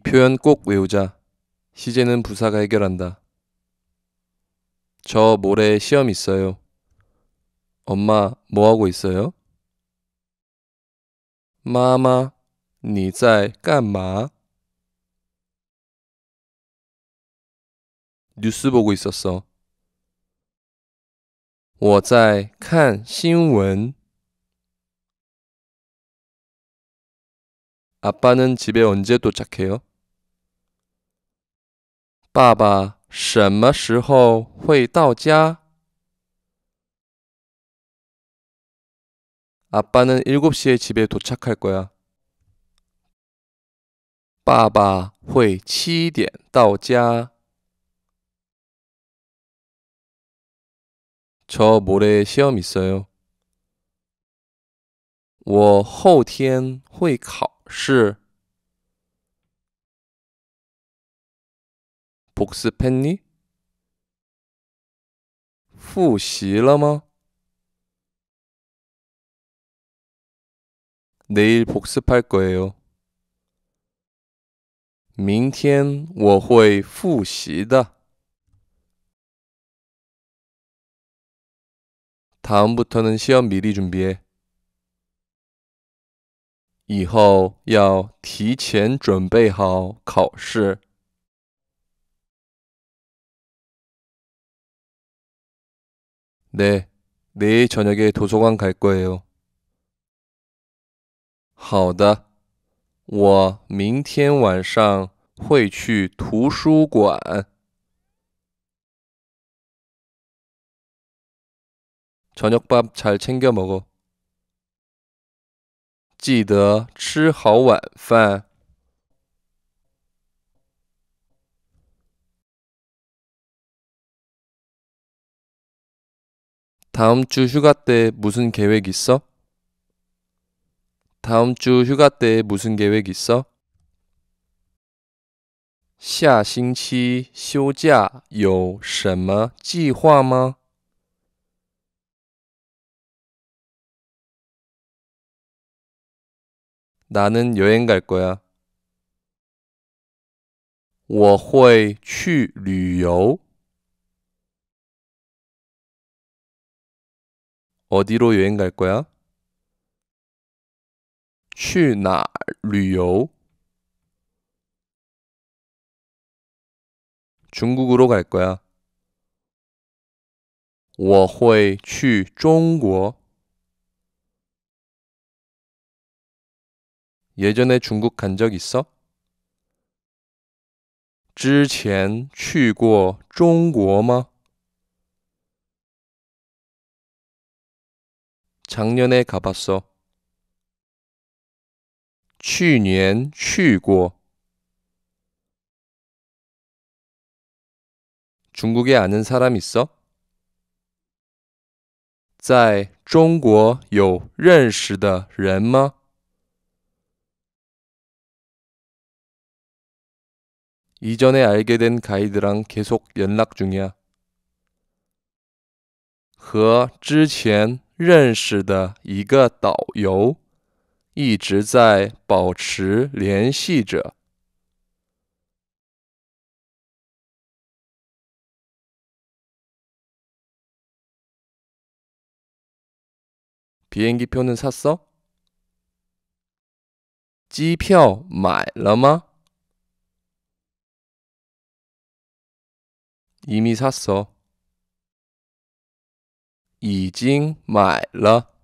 표현 꼭 외우자. 시제는 부사가 해결한다. 저 모레 시험 있어요. 엄마 뭐 하고 있어요? 마마, 니在干嘛 뉴스 보고 있었어. 我在看新闻. 아빠는 집에 언제 도착해요? 爸爸什么时候会到家？ 아빠는 7시에 집에 도착할 거야. 爸爸会7点到家. 저 모레 시험 있어요. 我后天会考试。 복습했니? 复习了吗? 내일 복습할 거예요. 明天我会复习的. 다음부터는 시험 미리 준비해. 以后要提前准备好考试。 네, 내일 저녁에 도서관 갈 거예요. 好的,我明天晚上会去图书馆. 저녁밥 잘 챙겨 먹어. 记得吃好晚饭。 다음 주 휴가 때 무슨 계획 있어? 다음 주 휴가 때 무슨 계획 있어? 下星期休假有什么计划吗? 나는 여행 갈 거야. 我会去旅游。 어디로 여행 갈 거야? 去哪旅游? 중국으로 갈 거야. 我会去中国. 예전에 중국 간 적 있어? 之前去过中国吗？ 작년에 가봤어. 去年去过. 중국에 아는 사람 있어? 在中国有认识的人吗? 이전에 알게 된 가이드랑 계속 연락 중이야. 和之前认识的一个导游，一直在保持联系着。비행기표는샀어기표买了吗？이미샀어已经买了。